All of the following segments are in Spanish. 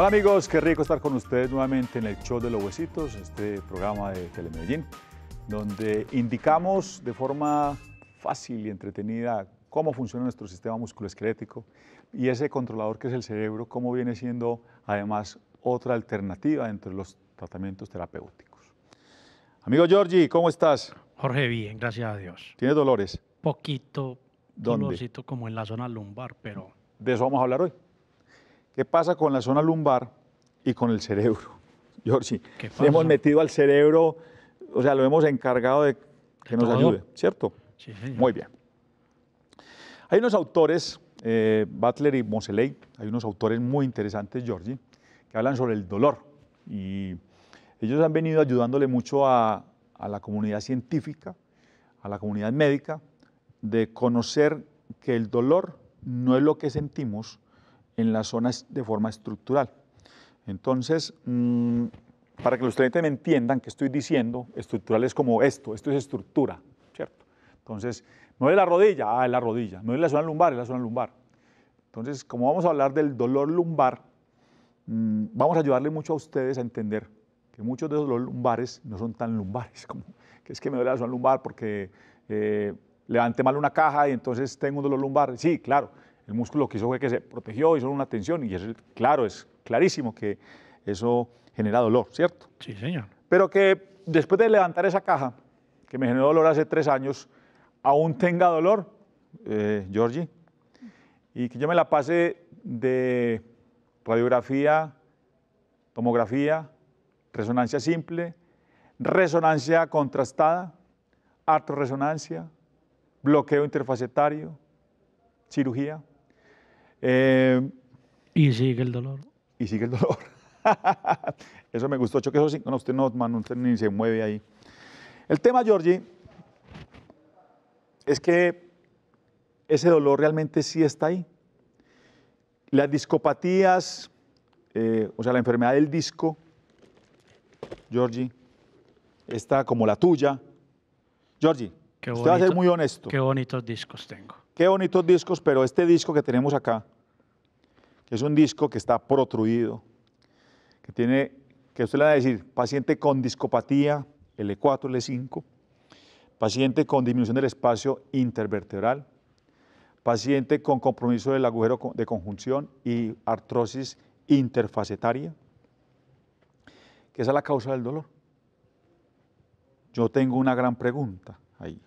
Hola amigos, qué rico estar con ustedes nuevamente en el show de los huesitos, este programa de Telemedellín, donde indicamos de forma fácil y entretenida cómo funciona nuestro sistema musculoesquelético y ese controlador que es el cerebro, cómo viene siendo además otra alternativa entre los tratamientos terapéuticos. Amigo Giorgi, ¿cómo estás? Jorge, bien, gracias a Dios. ¿Tienes dolores? Poquito, ¿Dónde? como en la zona lumbar, pero... De eso vamos a hablar hoy. ¿Qué pasa con la zona lumbar y con el cerebro? George, le hemos metido al cerebro, o sea, lo hemos encargado de que nos ayude, ¿cierto? Sí, Muy bien. Hay unos autores, eh, Butler y Moseley, hay unos autores muy interesantes, Georgie, que hablan sobre el dolor. Y ellos han venido ayudándole mucho a, a la comunidad científica, a la comunidad médica, de conocer que el dolor no es lo que sentimos, en las zonas de forma estructural. Entonces, mm, para que los estudiantes me entiendan que estoy diciendo, estructural es como esto, esto es estructura, ¿cierto? Entonces, no es la rodilla, ah, es la rodilla, no es la zona lumbar, es la zona lumbar. Entonces, como vamos a hablar del dolor lumbar, mm, vamos a ayudarle mucho a ustedes a entender que muchos de los lumbares no son tan lumbares, como que es que me duele la zona lumbar porque eh, levanté mal una caja y entonces tengo un dolor lumbar. Sí, claro, el músculo que hizo fue que se protegió, hizo una tensión y es claro, es clarísimo que eso genera dolor, ¿cierto? Sí, señor. Pero que después de levantar esa caja, que me generó dolor hace tres años, aún tenga dolor, eh, Georgie, y que yo me la pase de radiografía, tomografía, resonancia simple, resonancia contrastada, artroresonancia, bloqueo interfacetario, cirugía. Eh, y sigue el dolor. Y sigue el dolor. eso me gustó, Choque, eso sí. No, usted no, man, ni se mueve ahí. El tema, Georgie, es que ese dolor realmente sí está ahí. Las discopatías, eh, o sea, la enfermedad del disco, Georgie, está como la tuya. Georgie, usted a ser muy honesto. Qué bonitos discos tengo. Qué bonitos discos, pero este disco que tenemos acá, que es un disco que está protruido, que tiene, que usted le va a decir, paciente con discopatía L4, L5, paciente con disminución del espacio intervertebral, paciente con compromiso del agujero de conjunción y artrosis interfacetaria, que es la causa del dolor. Yo tengo una gran pregunta ahí.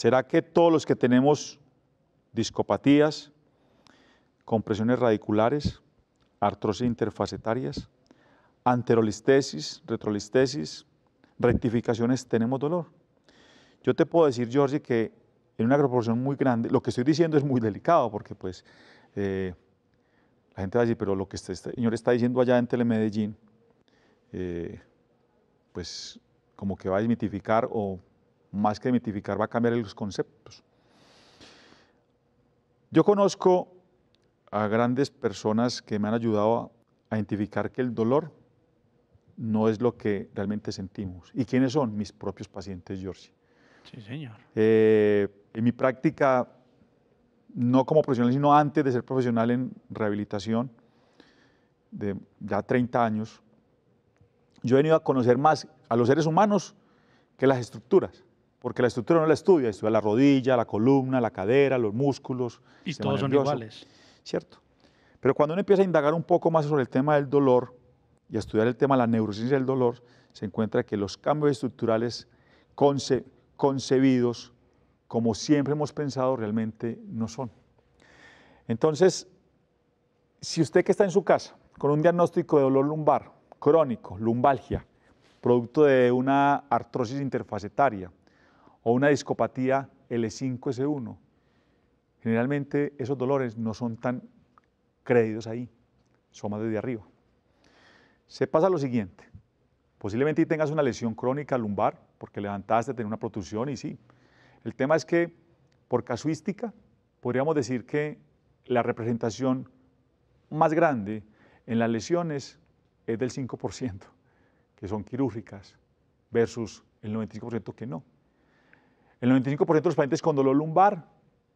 ¿Será que todos los que tenemos discopatías, compresiones radiculares, artrosis interfacetarias, anterolistesis, retrolistesis, rectificaciones, tenemos dolor? Yo te puedo decir, George, que en una proporción muy grande, lo que estoy diciendo es muy delicado porque pues eh, la gente va a decir, pero lo que este, este señor está diciendo allá en Telemedellín, eh, pues como que va a desmitificar o más que identificar, va a cambiar los conceptos. Yo conozco a grandes personas que me han ayudado a, identificar que el dolor no es lo que realmente sentimos. ¿Y quiénes son? Mis propios pacientes, George. Sí, señor. Eh, en mi práctica, no como profesional, sino antes de ser profesional en rehabilitación, de ya 30 años, yo he venido a conocer más a los seres humanos que las estructuras porque la estructura no la estudia, estudia la rodilla, la columna, la cadera, los músculos. Y todos son iguales. Cierto. Pero cuando uno empieza a indagar un poco más sobre el tema del dolor y a estudiar el tema de la neurociencia del dolor, se encuentra que los cambios estructurales concebidos, como siempre hemos pensado, realmente no son. Entonces, si usted que está en su casa con un diagnóstico de dolor lumbar, crónico, lumbalgia, producto de una artrosis interfacetaria, o una discopatía L5S1. Generalmente esos dolores no son tan créditos ahí, son más desde arriba. Se pasa lo siguiente, posiblemente tengas una lesión crónica lumbar, porque levantaste, tener una protrusión y sí. El tema es que por casuística podríamos decir que la representación más grande en las lesiones es del 5%, que son quirúrgicas, versus el 95% que no. El 95% de los pacientes con dolor lumbar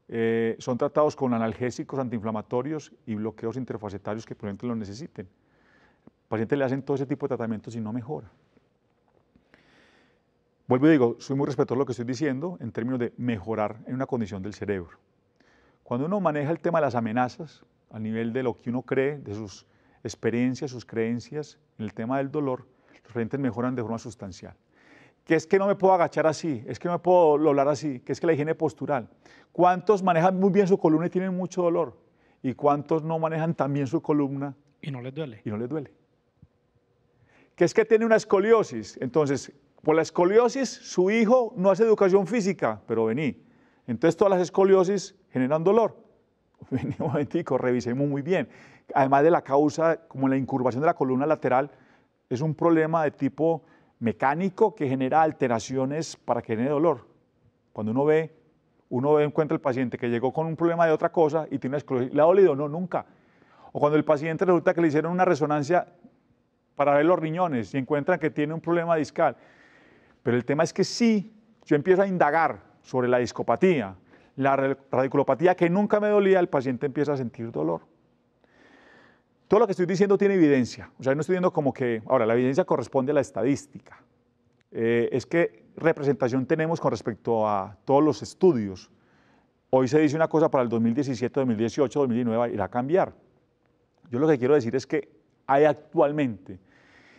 eh, son tratados con analgésicos, antiinflamatorios y bloqueos interfacetarios que probablemente lo necesiten. Al paciente le hacen todo ese tipo de tratamientos y no mejora. Vuelvo y digo, soy muy respetuoso de lo que estoy diciendo en términos de mejorar en una condición del cerebro. Cuando uno maneja el tema de las amenazas, a nivel de lo que uno cree, de sus experiencias, sus creencias, en el tema del dolor, los pacientes mejoran de forma sustancial que es que no me puedo agachar así, es que no me puedo doblar así, que es que la higiene postural. ¿Cuántos manejan muy bien su columna y tienen mucho dolor? ¿Y cuántos no manejan tan bien su columna? Y no les duele. Y no les duele. Que es que tiene una escoliosis. Entonces, por la escoliosis, su hijo no hace educación física, pero vení. Entonces, todas las escoliosis generan dolor. Vení un momentico, revisemos muy bien. Además de la causa, como la incurvación de la columna lateral, es un problema de tipo mecánico que genera alteraciones para que dolor. Cuando uno ve, uno ve, encuentra el paciente que llegó con un problema de otra cosa y tiene una esclerosis. ¿Le ha dolido? No, nunca. O cuando el paciente resulta que le hicieron una resonancia para ver los riñones y encuentran que tiene un problema discal. Pero el tema es que si yo empiezo a indagar sobre la discopatía, la radiculopatía que nunca me dolía, el paciente empieza a sentir dolor. Todo lo que estoy diciendo tiene evidencia. O sea, no estoy diciendo como que, ahora, la evidencia corresponde a la estadística. Eh, es que representación tenemos con respecto a todos los estudios. Hoy se dice una cosa para el 2017, 2018, 2019, irá a cambiar. Yo lo que quiero decir es que hay actualmente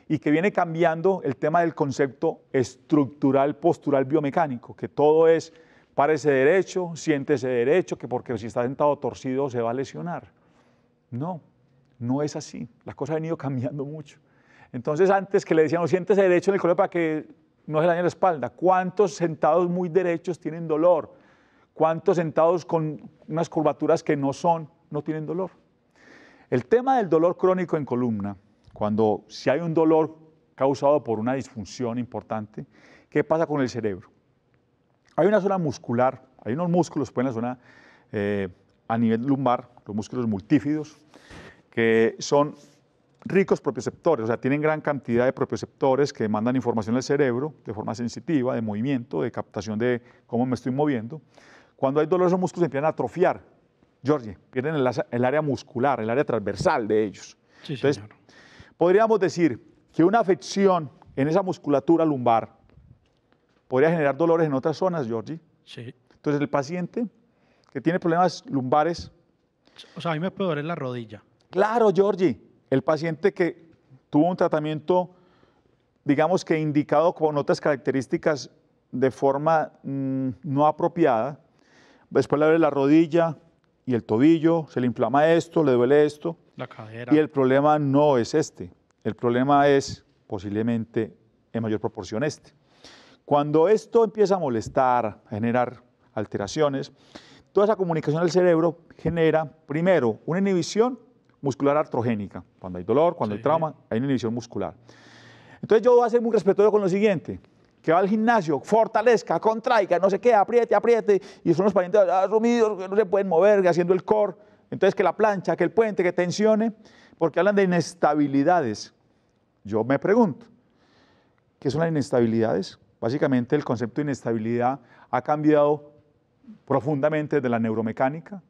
y que viene cambiando el tema del concepto estructural, postural, biomecánico, que todo es ese derecho, siente ese derecho, que porque si está sentado torcido se va a lesionar. No, no es así. la cosa ha venido cambiando mucho. Entonces, antes que le decíamos, siéntese derecho en el colegio para que no se dañe la espalda. ¿Cuántos sentados muy derechos tienen dolor? ¿Cuántos sentados con unas curvaturas que no son, no tienen dolor? El tema del dolor crónico en columna, cuando si hay un dolor causado por una disfunción importante, ¿qué pasa con el cerebro? Hay una zona muscular, hay unos músculos, pues en la zona eh, a nivel lumbar, los músculos multífidos, que son ricos propioceptores, o sea, tienen gran cantidad de propioceptores que mandan información al cerebro de forma sensitiva, de movimiento, de captación de cómo me estoy moviendo. Cuando hay dolor, esos músculos empiezan a atrofiar, Jorge, pierden el, área muscular, el área transversal de ellos. Sí, Entonces, podríamos decir que una afección en esa musculatura lumbar podría generar dolores en otras zonas, Jorge. Sí. Entonces, el paciente que tiene problemas lumbares... O sea, a mí me puede doler la rodilla. Claro, Georgie, el paciente que tuvo un tratamiento, digamos que indicado con otras características de forma mm, no apropiada, después le duele la rodilla y el tobillo, se le inflama esto, le duele esto. La cadera. Y el problema no es este, el problema es posiblemente en mayor proporción este. Cuando esto empieza a molestar, a generar alteraciones, toda esa comunicación del cerebro genera, primero, una inhibición muscular artrogénica. Cuando hay dolor, cuando hay trauma, hay una inhibición muscular. Entonces yo voy a ser muy respetuoso con lo siguiente. Que va al gimnasio, fortalezca, contraiga, no se qué, apriete, apriete. Y son los parientes arrumidos ah, que no se pueden mover, haciendo el core. Entonces que la plancha, que el puente, que tensione. Porque hablan de inestabilidades. Yo me pregunto, ¿qué son las inestabilidades? Básicamente el concepto de inestabilidad ha cambiado profundamente de la neuromecánica,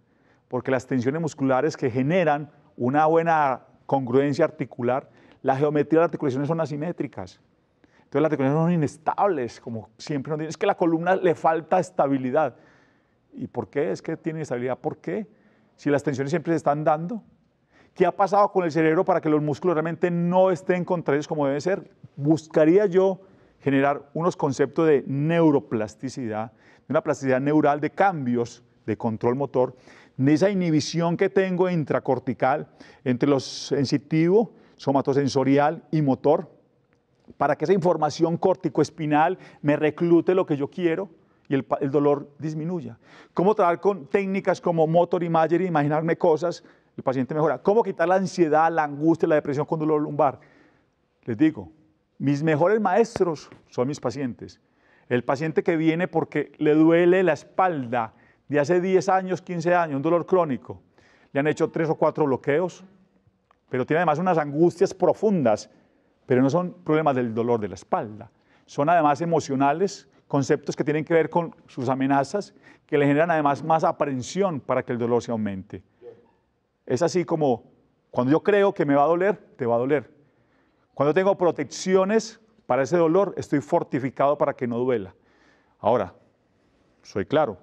porque las tensiones musculares que generan una buena congruencia articular, la geometría de las articulaciones son asimétricas. Entonces las articulaciones son inestables, como siempre nos dicen, es que la columna le falta estabilidad. ¿Y por qué? Es que tiene estabilidad? ¿Por qué? Si las tensiones siempre se están dando. ¿Qué ha pasado con el cerebro para que los músculos realmente no estén contraídos como deben ser? Buscaría yo generar unos conceptos de neuroplasticidad, de una plasticidad neural de cambios de control motor de esa inhibición que tengo intracortical entre los sensitivo, somatosensorial y motor, para que esa información córtico-espinal me reclute lo que yo quiero y el, dolor disminuya. Cómo trabajar con técnicas como motor imagery, imaginarme cosas, el paciente mejora. Cómo quitar la ansiedad, la angustia, la depresión con dolor lumbar. Les digo, mis mejores maestros son mis pacientes. El paciente que viene porque le duele la espalda, de hace 10 años, 15 años, un dolor crónico. Le han hecho tres o cuatro bloqueos, pero tiene además unas angustias profundas, pero no son problemas del dolor de la espalda, son además emocionales, conceptos que tienen que ver con sus amenazas, que le generan además más aprensión para que el dolor se aumente. Es así como cuando yo creo que me va a doler, te va a doler. Cuando tengo protecciones para ese dolor, estoy fortificado para que no duela. Ahora, soy claro,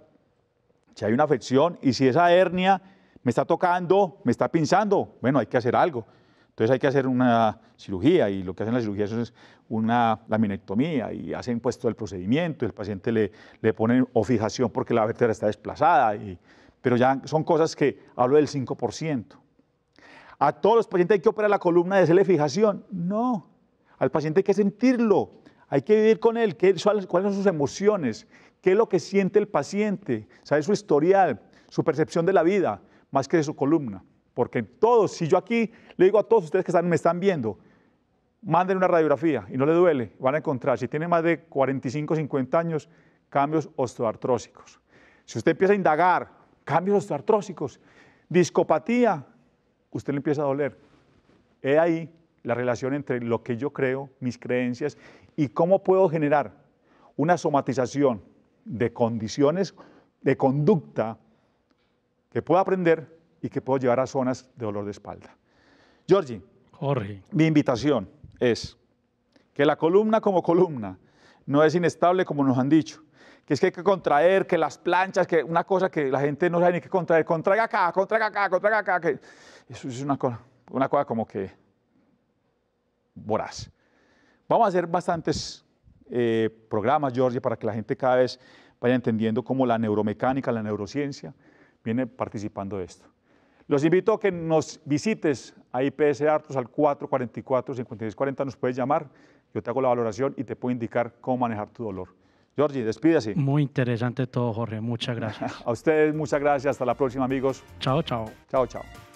si hay una afección y si esa hernia me está tocando, me está pinzando, bueno, hay que hacer algo. Entonces hay que hacer una cirugía y lo que hacen las cirugías es una laminectomía y hacen puesto el procedimiento, el paciente le, le ponen o fijación porque la vértebra está desplazada, y, pero ya son cosas que hablo del 5%. A todos los pacientes hay que operar la columna de hacerle fijación, no, al paciente hay que sentirlo, hay que vivir con él, cuáles son sus emociones, qué es lo que siente el paciente, saber su historial, su percepción de la vida, más que de su columna. Porque todos, si yo aquí le digo a todos ustedes que me están viendo, manden una radiografía y no le duele, van a encontrar, si tiene más de 45, 50 años, cambios osteoartrósicos. Si usted empieza a indagar, cambios osteoartrósicos, discopatía, usted le empieza a doler. He ahí la relación entre lo que yo creo, mis creencias, y cómo puedo generar una somatización de condiciones de conducta que puedo aprender y que puedo llevar a zonas de dolor de espalda. Georgie, mi invitación es que la columna como columna no es inestable como nos han dicho, que es que hay que contraer, que las planchas, que una cosa que la gente no sabe ni qué contraer, contraiga acá, contraiga acá, contraiga acá, que eso es una una cosa como que voraz. Vamos a hacer bastantes eh, programas, Jorge, para que la gente cada vez vaya entendiendo cómo la neuromecánica, la neurociencia, viene participando de esto. Los invito a que nos visites a IPS Artos al 444-5640, nos puedes llamar, yo te hago la valoración y te puedo indicar cómo manejar tu dolor. Jorge, despídase. Muy interesante todo, Jorge. Muchas gracias. A ustedes, muchas gracias. Hasta la próxima, amigos. Chao, chao. Chao, chao.